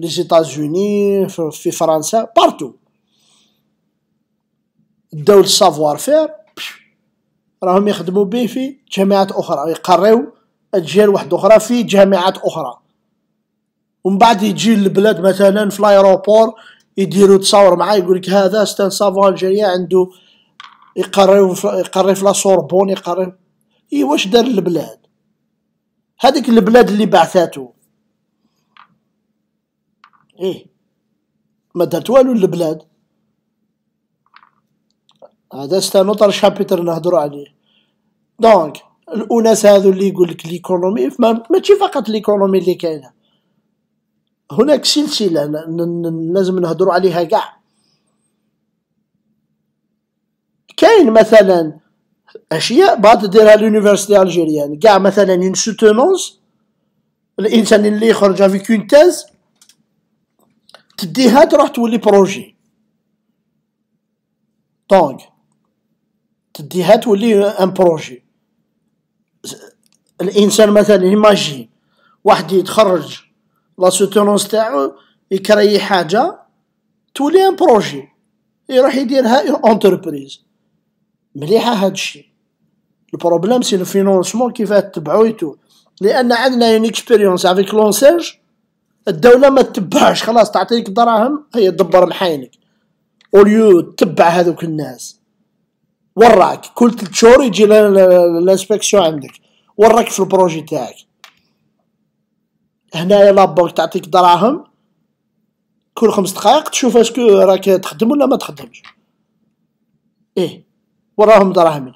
لي زيتازوني في فرنسا بارتو داو السافوار فير راهم يخدموا به في جامعات اخرى يقريو اجيال واحده اخرى في جامعات اخرى ومن بعد يجي للبلاد مثلا في لايروبور يديروا تصاور معاه يقول لك هذا ستان سافو الجيريا عنده يقريو يقري في لا سوربون يقري اي واش دار البلاد هذيك البلاد اللي بعثاتو ايه ما دارت والو البلاد هذا نوتر شابيتر نهضرو عليه دونك الاناس هذو اللي يقول لك ليكونومي ماشي فقط ليكونومي اللي كاينه هناك سلسله لازم نهضرو عليها كاع كاين مثلا اشياء بعد ديرها لونيفرسيتي الجيريان كاع مثلا اون سوتونونس الانسان اللي يخرج افيك اون تاز تديها تروح تولي بروجي دونك تديها تولي ان بروجي الانسان مثلا ايماجي واحد يتخرج لا سوتونونس تاعو يكري حاجه تولي ان بروجي يروح يديرها اون انتربريز مليحه هادشي البروبليم سي لو فينونسمون كيفاه تبعو يتو لان عندنا اون اكسبيريونس افيك لونسيرج الدوله ما تتبعش خلاص تعطيك دراهم هي دبر محاينك اوليو تبع هذوك الناس وراك كل ثلاث شهور يجي لانسبكسيون عندك وراك في البروجي تاعك هنايا لابوك تعطيك دراهم كل خمس دقائق تشوف اسكو راك تخدم ولا ما تخدمش ايه وراهم دراهمي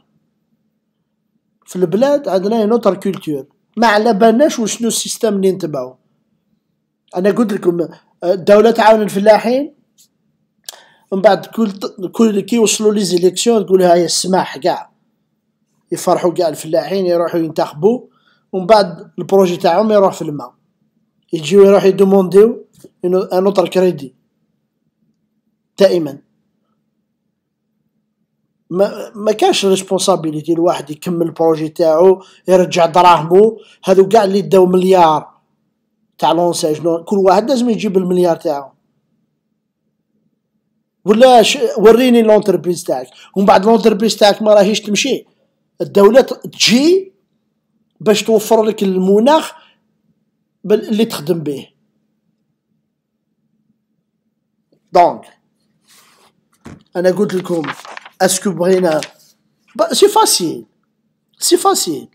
في البلاد عندنا نوتر كولتور ما على بالناش وشنو السيستم اللي نتبعو انا قلت لكم الدوله تعاون الفلاحين من بعد كل كل كي يوصلوا لي زيليكسيون تقول هاي السماح كاع يفرحوا كاع الفلاحين يروحوا ينتخبوا ومن بعد البروجي تاعهم يروح في الماء يجيو يروحوا يدومونديو ان اوتر كريدي دائما ما, ما كانش ريسبونسابيليتي الواحد يكمل البروجي تاعو يرجع دراهمو هذو كاع اللي داو مليار تاع لونساج كل واحد لازم يجيب المليار تاعو ولا وريني لونتربريز تاعك ومن بعد لونتربريز تاعك ما راهيش تمشي الدوله تجي باش توفر لك المناخ اللي تخدم به دونك انا قلت لكم اسكو بغينا سي فاسيل سي فاسيل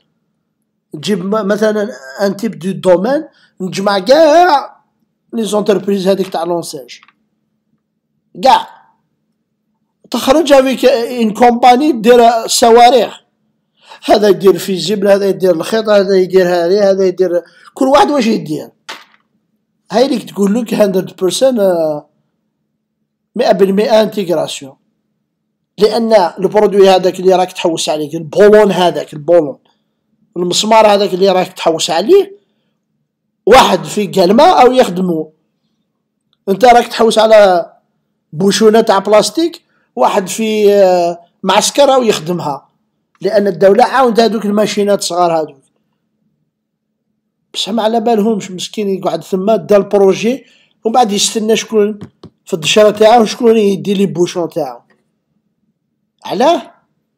تجيب مثلا ان تيب دو دومين نجمع كاع لي زونتربريز هذيك تاع لونساج كاع تخرج افيك ان كومباني دير صواريخ هذا يدير في الجبل هذا يدير الخيط هذا يدير هذا هذا يدير كل واحد واش يدير هاي ليك تقول لك 100% 100% انتيغراسيون لان البرودوي هذاك اللي راك تحوس عليه البولون هذاك البولون المسمار هذاك اللي راك تحوس عليه واحد في كلمه او يخدمه انت راك تحوس على بوشونه تاع بلاستيك واحد في آه، معسكر او يخدمها لان الدوله عاونت هذوك الماشينات الصغار هذوك بصح ما على بالهمش مسكين يقعد ثما دا البروجي ومن بعد يستنى شكون في الدشره تاعو شكون يدي لي بوشون تاعو علاه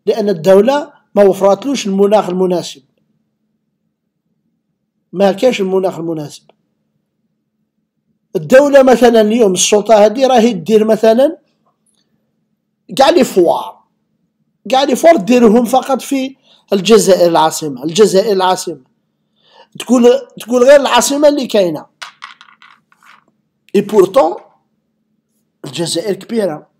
لان الدوله ما وفراتلوش المناخ المناسب ما كاش المناخ المناسب الدوله مثلا اليوم السلطه هذه راهي دير مثلا كاع لي فوار كاع لي فوار ديرهم فقط في الجزائر العاصمه الجزائر العاصمه تقول تقول غير العاصمه اللي كاينه اي بورتون الجزائر كبيره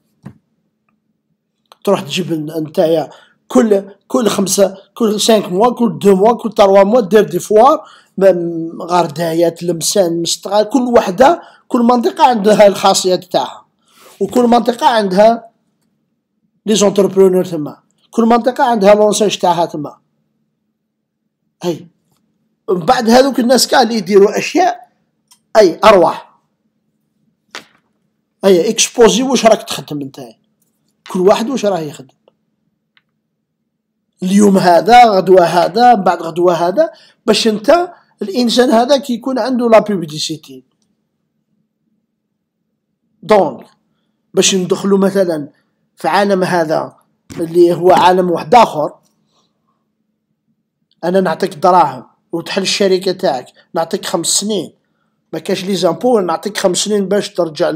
تروح تجيب نتايا كل كل خمسه كل 5 موا كل 2 موا كل 3 موا دير دي فوار غردايات لمسان مستغل كل وحده كل منطقه عندها الخاصيات تاعها وكل منطقه عندها لي زونتربرونور تما كل منطقه عندها لونساج تاعها تما اي من بعد هذوك الناس كاع اللي يديروا اشياء اي ارواح اي اكسبوزي واش راك تخدم نتايا كل واحد واش راه يخدم اليوم هذا غدوة هذا بعد غدوة هذا باش انت الانسان هذا كيكون عنده لا بوبليسيتي دونك باش ندخلوا مثلا في عالم هذا اللي هو عالم واحد اخر انا نعطيك دراهم وتحل الشركه تاعك نعطيك خمس سنين ما كاش لي زامبو نعطيك خمس سنين باش ترجع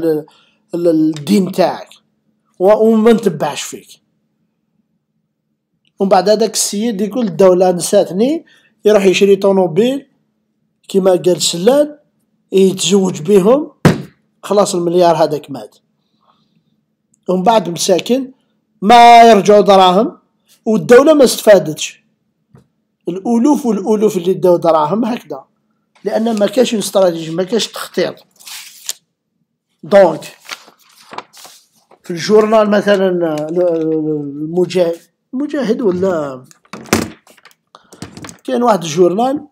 للدين تاعك وما نتبعش فيك ومن بعد هذاك السيد يقول الدولة نساتني يروح يشري طوموبيل كيما قال سلان يتزوج بهم خلاص المليار هذاك مات ومن بعد مساكن ما يرجعوا دراهم والدولة ما استفادتش الالوف والالوف اللي داو دراهم هكذا لان ما كاش استراتيجي ما كاش تخطيط دونك في الجورنال مثلا آه، آه، المجاهد المجاهد ولا كان واحد الجورنال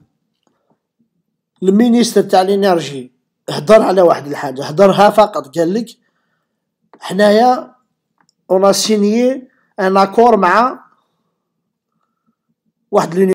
المينيستر تاع الانرجي هضر على واحد الحاجه هضرها فقط قال لك حنايا اون سينيي ان اكور مع واحد